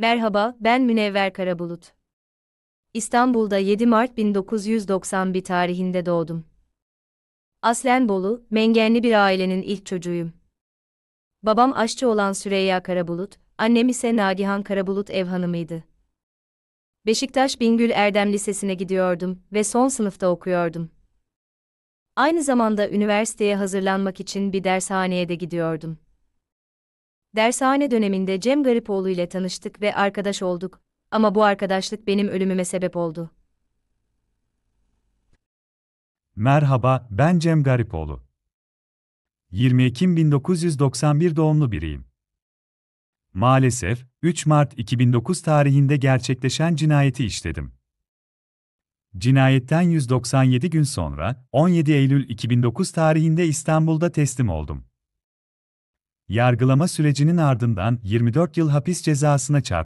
Merhaba, ben Münevver Karabulut. İstanbul'da 7 Mart 1991 tarihinde doğdum. Aslen Bolu, Mengenli bir ailenin ilk çocuğuyum. Babam aşçı olan Süreyya Karabulut, annem ise Nagihan Karabulut ev hanımıydı. Beşiktaş Bingül Erdem Lisesi'ne gidiyordum ve son sınıfta okuyordum. Aynı zamanda üniversiteye hazırlanmak için bir dershaneye de gidiyordum. Dershane döneminde Cem Garipoğlu ile tanıştık ve arkadaş olduk ama bu arkadaşlık benim ölümüme sebep oldu. Merhaba, ben Cem Garipoğlu. 20 Ekim 1991 doğumlu biriyim. Maalesef 3 Mart 2009 tarihinde gerçekleşen cinayeti işledim. Cinayetten 197 gün sonra 17 Eylül 2009 tarihinde İstanbul'da teslim oldum yargılama sürecinin ardından 24 yıl hapis cezasına çarptı.